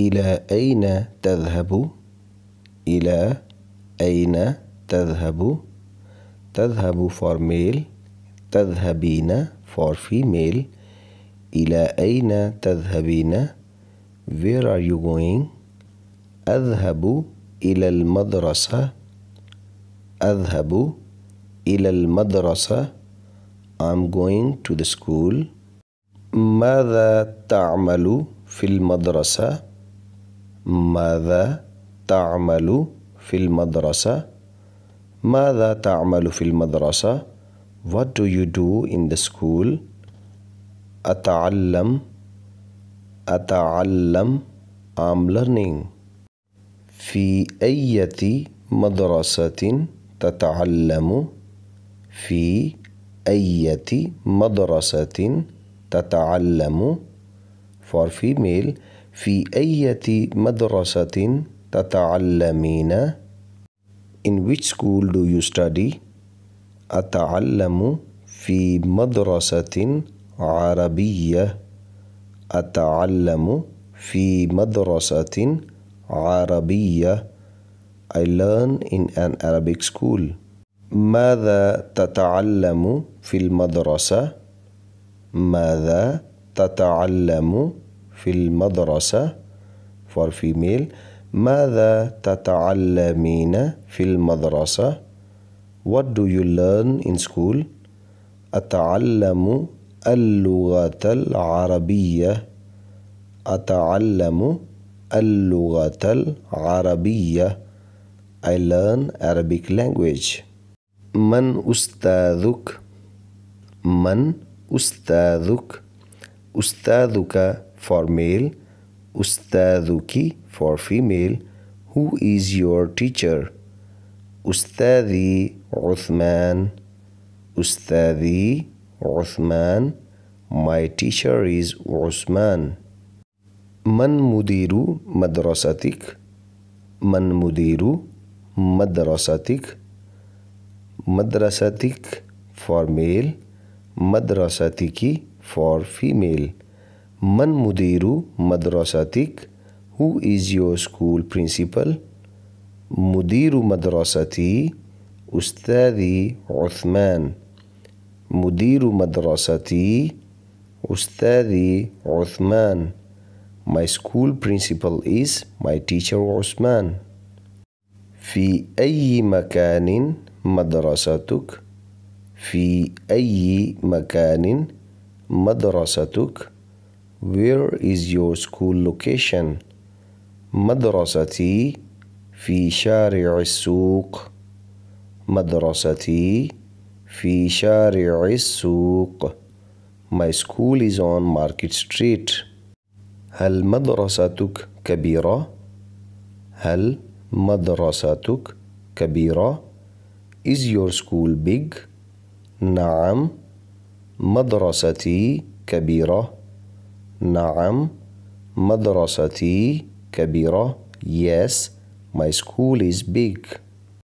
إلى أين تذهب إلى أين تذهب تذهب for male تذهبين for female إلى أين تذهبين where are you going أذهب إلى المدرسة أذهب إلى المدرسة I'm going to the school ماذا تعمل في المدرسة ماذا تعمل في المدرسة ماذا تعمل في المدرسة What do you do in the school أتعلم أتعلم I'm learning في أية مدرسة تتعلم في أية مدرسة تتعلم for female في أي مدرسة تتعلمين In which school do you study? أتعلم في مدرسة عربية أتعلم في مدرسة عربية I learn in an Arabic school ماذا تتعلم في المدرسة؟ ماذا تتعلم في المدرسة for female ماذا تتعلمين في المدرسة What do you learn in school أتعلم اللغة العربية أتعلم اللغة العربية I learn Arabic language من أستاذك من أستاذك أستاذك for male उस्तादुकी for female who is your teacher उस्तादी उस्मान उस्तादी Usman my teacher is Usman मन मुदीरु मदरसातिक मन मुदीरु मदरसातिक मदरसातिक फॉर मेल मदरसातिकी for female من مدير مدرستك Who is your school principal مدير مدرستي أستاذي عثمان مدير مدرستي أستاذي عثمان My school principal is my teacher عثمان في أي مكان مدرستك؟ في أي مكان مدرستك؟ Where is your school location? مدرستي في شارع السوق مدرستي في شارع السوق My school is on Market Street هل مدرستك كبيرة؟ هل مدرستك كبيرة؟ Is your school big؟ نعم مدرستي كبيرة نعم مدرستي كبيرة Yes, my school is big